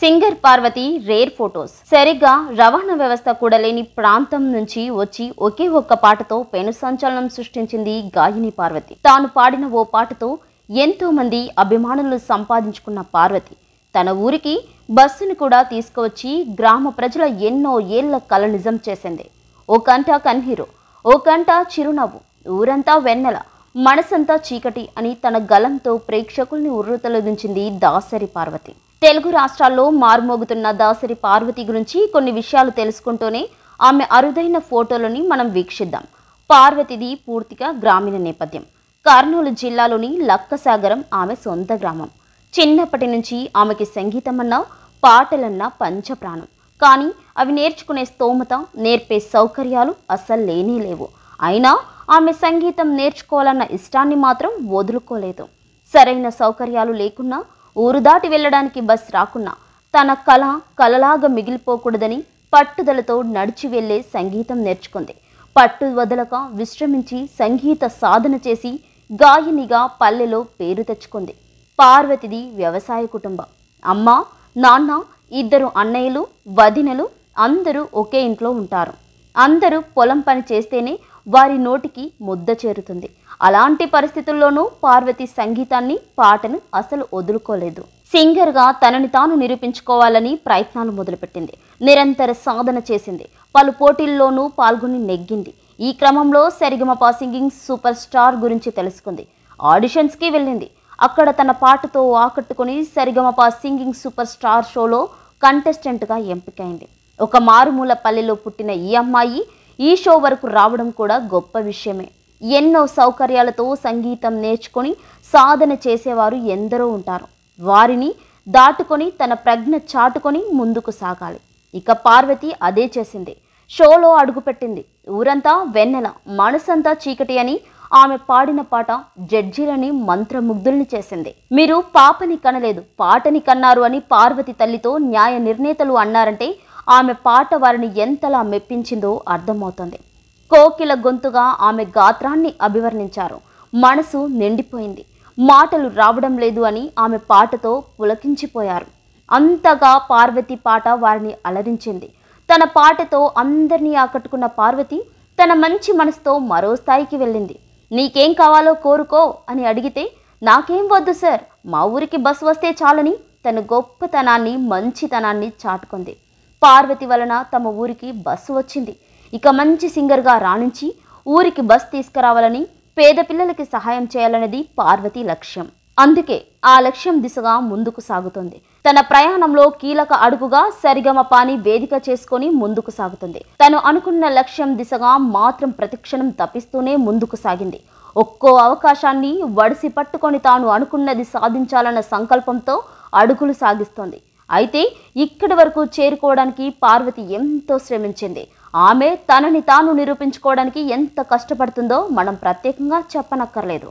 singer Parvati rare photos సరిగ్గా రవాణా వ్యవస్థ కూడా లేని ప్రాంతం నుంచి వచ్చి ఒకే ఒక్క పాటతో పెను సంచలనం సృష్టించింది గాయని పార్వతి తాను పాడిన ఓ పాటతో ఎంతో మంది అభిమానులు సంపాదించుకున్న పార్వతి తన ఊరికి బస్సును కూడా తీసుకువచ్చి గ్రామ ప్రజల ఎన్నో ఏళ్ల కల నిజం చేసింది ఓ కంట కన్హీరో ఓ కంట చిరునవ్వు ఊరంతా వెన్నెల మనసంతా చీకటి అని తన గలంతో ప్రేక్షకుల్ని ఉర్రుతలదించింది దాసరి పార్వతి తెలుగు రాష్ట్రాల్లో మారుమోగుతున్న దాసరి పార్వతి గురించి కొన్ని విషయాలు తెలుసుకుంటూనే ఆమె అరుదైన ఫోటోలని మనం వీక్షిద్దాం పార్వతిది పూర్తిగా గ్రామీణ నేపథ్యం కర్నూలు జిల్లాలోని లక్కసాగరం ఆమె సొంత గ్రామం చిన్నప్పటి నుంచి ఆమెకి సంగీతమన్నా పాటలన్నా పంచప్రాణం కానీ అవి నేర్చుకునే స్తోమత నేర్పే సౌకర్యాలు అస్సలు లేనే లేవు అయినా ఆమె సంగీతం నేర్చుకోవాలన్న ఇష్టాన్ని మాత్రం వదులుకోలేదు సరైన సౌకర్యాలు లేకున్నా ఊరు దాటి వెళ్ళడానికి బస్ రాకున్నా తన కళ కలలాగా మిగిలిపోకూడదని పట్టుదలతో నడిచి వెళ్లే సంగీతం నేర్చుకుంది పట్టు వదలక విశ్రమించి సంగీత సాధన చేసి గాయనిగా పల్లెలో పేరు తెచ్చుకుంది పార్వతిది వ్యవసాయ కుటుంబం అమ్మ నాన్న ఇద్దరు అన్నయ్యలు వదినలు అందరూ ఒకే ఇంట్లో ఉంటారు అందరూ పొలం పని చేస్తేనే వారి నోటికి ముద్ద చేరుతుంది అలాంటి పరిస్థితుల్లోనూ పార్వతి సంగీతాన్ని పాటను అసలు వదులుకోలేదు సింగర్గా తనని తాను నిరూపించుకోవాలని ప్రయత్నాలు మొదలుపెట్టింది నిరంతర సాధన చేసింది పలు పోటీల్లోనూ పాల్గొని నెగ్గింది ఈ క్రమంలో సరిగమపా సింగింగ్ సూపర్ స్టార్ గురించి తెలుసుకుంది ఆడిషన్స్కి వెళ్ళింది అక్కడ తన పాటతో ఆకట్టుకుని సరిగమపా సింగింగ్ సూపర్ స్టార్ షోలో కంటెస్టెంట్గా ఎంపికైంది ఒక మారుమూల పల్లెలో పుట్టిన ఈ అమ్మాయి ఈ షో వరకు రావడం కూడా గొప్ప విషయమే ఎన్నో సౌకర్యాలతో సంగీతం నేర్చుకొని సాధన చేసేవారు ఎందరో ఉంటారు వారిని దాటుకొని తన ప్రజ్ఞ చాటుకొని ముందుకు సాగాలి ఇక పార్వతి అదే చేసింది షోలో అడుగుపెట్టింది ఊరంతా వెన్నెల మనసంతా చీకటి అని ఆమె పాడిన పాట జడ్జీలని మంత్రముగ్ధుల్ని చేసింది మీరు పాపని కనలేదు పాటని కన్నారు అని పార్వతి తల్లితో న్యాయ నిర్ణేతలు అన్నారంటే ఆమె పాట వారిని ఎంతలా మెప్పించిందో అర్థమవుతుంది కోకిల గొంతుగా ఆమె గాత్రాన్ని అభివర్ణించారు మనసు నిండిపోయింది మాటలు రావడం లేదు అని ఆమె పాటతో పులకించిపోయారు అంతగా పార్వతి పాట వారిని అలరించింది తన పాటతో అందరినీ ఆకట్టుకున్న పార్వతి తన మంచి మనసుతో మరో స్థాయికి వెళ్ళింది నీకేం కావాలో కోరుకో అని అడిగితే నాకేం వద్దు సార్ మా ఊరికి బస్సు వస్తే చాలని తన గొప్పతనాన్ని మంచితనాన్ని చాటుకుంది పార్వతి వలన తమ ఊరికి బస్సు వచ్చింది ఇక మంచి సింగర్గా రాణించి ఊరికి బస్ తీసుకురావాలని పేద పిల్లలకి సహాయం చేయాలనేది పార్వతి లక్ష్యం అందుకే ఆ లక్ష్యం దిశగా ముందుకు సాగుతుంది తన ప్రయాణంలో కీలక అడుగుగా సరిగమపాని వేదిక చేసుకొని ముందుకు సాగుతుంది తను అనుకున్న లక్ష్యం దిశగా మాత్రం ప్రతిక్షణం తప్పిస్తూనే ముందుకు సాగింది ఒక్కో అవకాశాన్ని వడిసి పట్టుకొని తాను అనుకున్నది సాధించాలన్న సంకల్పంతో అడుగులు సాగిస్తోంది అయితే ఇక్కడి వరకు చేరుకోవడానికి పార్వతి ఎంతో శ్రమించింది ఆమె తనని తాను నిరూపించుకోవడానికి ఎంత కష్టపడుతుందో మనం ప్రత్యేకంగా చెప్పనక్కర్లేదు